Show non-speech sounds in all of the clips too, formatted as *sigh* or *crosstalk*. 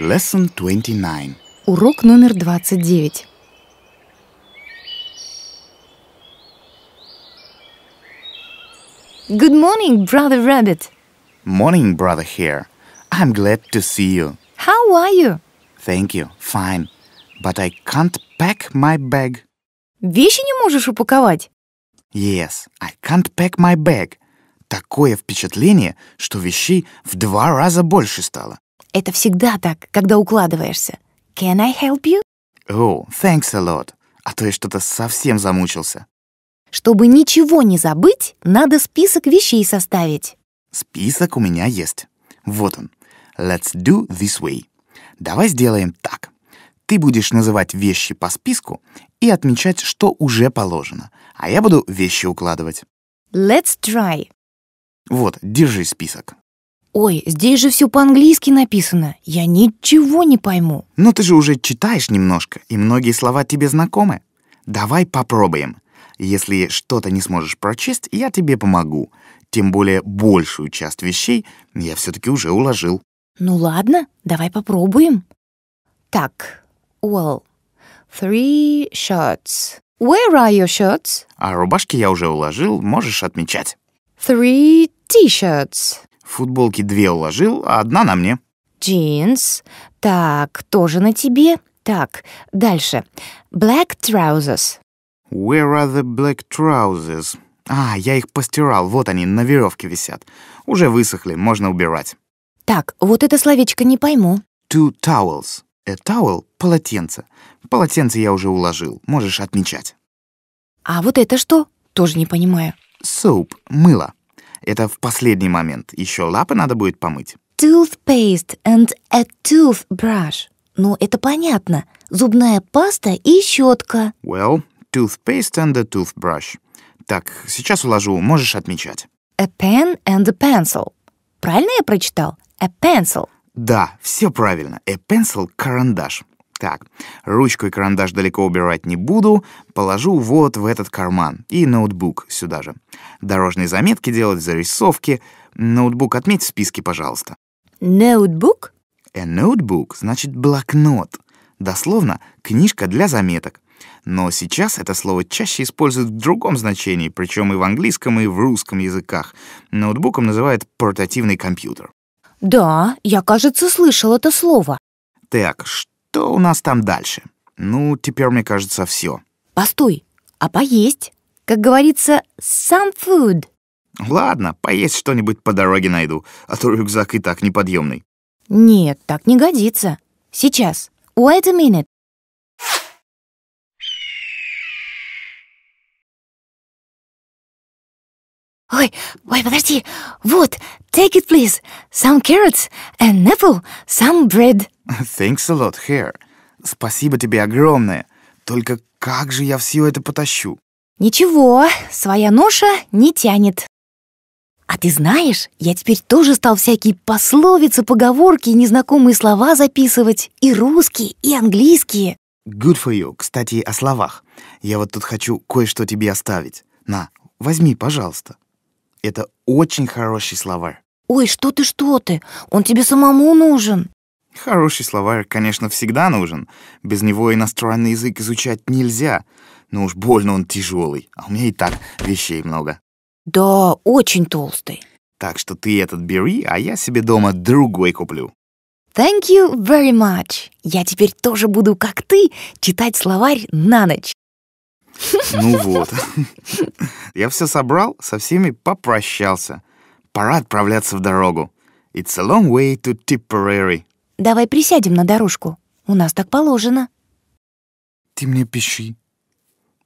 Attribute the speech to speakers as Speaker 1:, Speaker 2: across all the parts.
Speaker 1: Lesson 29.
Speaker 2: Урок номер 29. Good morning, Brother Rabbit.
Speaker 1: Morning, Brother Hare. I'm glad to see you.
Speaker 2: How are you?
Speaker 1: Thank you. Fine. But I can't pack my bag. Вещи не можешь упаковать? Yes, I can't pack my bag. Такое впечатление, что вещей в два раза больше стало. Это всегда так, когда укладываешься. Can I help you? Oh, thanks a lot. А то я что-то совсем замучился.
Speaker 2: Чтобы ничего не забыть, надо список вещей составить.
Speaker 1: Список у меня есть. Вот он. Let's do this way. Давай сделаем так. Ты будешь называть вещи по списку и отмечать, что уже положено, а я буду вещи укладывать. Let's try. Вот, держи список.
Speaker 2: «Ой, здесь же все по-английски написано. Я ничего не пойму».
Speaker 1: «Ну ты же уже читаешь немножко, и многие слова тебе знакомы. Давай попробуем. Если что-то не сможешь прочесть, я тебе помогу. Тем более большую часть вещей я все таки уже уложил». «Ну
Speaker 2: ладно, давай попробуем». Так, well, three
Speaker 1: shirts. Where are your shirts? А рубашки я уже уложил, можешь отмечать. Three t-shirts. Футболки две уложил, а одна на мне.
Speaker 2: Джинс. Так, тоже на тебе. Так, дальше.
Speaker 1: Black trousers. Where are the black trousers? А, я их постирал, вот они, на веревке висят. Уже высохли, можно убирать. Так, вот это словечко не пойму. Two towels. A towel — полотенце. Полотенце я уже уложил, можешь отмечать.
Speaker 2: А вот это что? Тоже не понимаю.
Speaker 1: Soap — мыло. Это в последний момент. Еще лапы надо будет помыть.
Speaker 2: Toothpaste and a toothbrush. Ну, это понятно. Зубная паста и щетка.
Speaker 1: Well, toothpaste and a toothbrush. Так, сейчас уложу, можешь отмечать. A pen and a pencil. Правильно я прочитал? A pencil. Да, все правильно. A pencil — карандаш. Так, ручку и карандаш далеко убирать не буду, положу вот в этот карман. И ноутбук сюда же. Дорожные заметки делать, зарисовки. Ноутбук отметь в списке, пожалуйста. Ноутбук? A э, notebook значит блокнот. Дословно, книжка для заметок. Но сейчас это слово чаще используют в другом значении, причем и в английском, и в русском языках. Ноутбуком называют портативный компьютер.
Speaker 2: Да, я, кажется, слышал это слово.
Speaker 1: Так, что у нас там дальше? Ну, теперь, мне кажется, все.
Speaker 2: Постой, а поесть? Как говорится, some food.
Speaker 1: Ладно, поесть что-нибудь по дороге найду, а то рюкзак и так неподъемный.
Speaker 2: Нет, так не годится. Сейчас. Wait a minute. Ой, ой, подожди. Вот, take it, please. Some carrots, an apple,
Speaker 1: some bread. *laughs* Thanks a lot, Hair. Спасибо тебе огромное. Только как же я все это потащу?
Speaker 2: Ничего, своя ноша не тянет. А ты знаешь, я теперь тоже стал всякие пословицы, поговорки, незнакомые слова записывать. И русские, и английские.
Speaker 1: Good for you. Кстати, о словах. Я вот тут хочу кое-что тебе оставить. На, возьми, пожалуйста. Это очень хороший словарь. Ой, что ты, что ты? Он тебе самому нужен. Хороший словарь, конечно, всегда нужен. Без него иностранный язык изучать нельзя. Но уж больно он тяжелый, а у меня и так вещей много. Да,
Speaker 2: очень толстый.
Speaker 1: Так что ты этот бери, а я себе дома другой куплю.
Speaker 2: Thank you very much. Я теперь тоже буду, как ты, читать словарь на ночь.
Speaker 1: Ну вот. Я все собрал, со всеми попрощался. Пора отправляться в дорогу. It's a long way to Tipperary.
Speaker 2: Давай присядем на дорожку. У нас так положено.
Speaker 1: Ты мне пиши.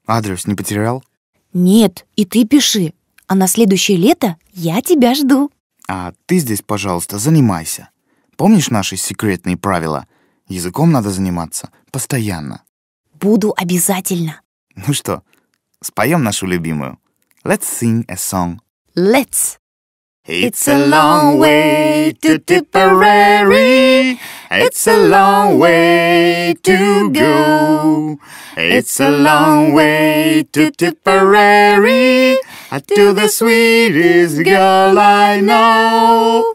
Speaker 1: Адрес не потерял?
Speaker 2: Нет, и ты пиши. А на следующее лето я тебя жду.
Speaker 1: А ты здесь, пожалуйста, занимайся. Помнишь наши секретные правила? Языком надо заниматься постоянно. Буду обязательно. Ну что, споем нашу любимую? Let's sing a song. Let's. It's a long way to Tipperary. It's a long way to go. It's a long way to Tipperary. To the sweetest girl I know.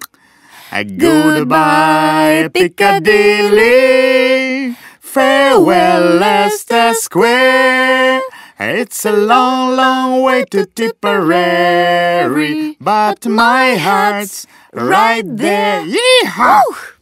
Speaker 1: Goodbye, Piccadilly. Farewell, Leicester Square. It's a long, long way to Tipperary, but my heart's right there. Yeehaw!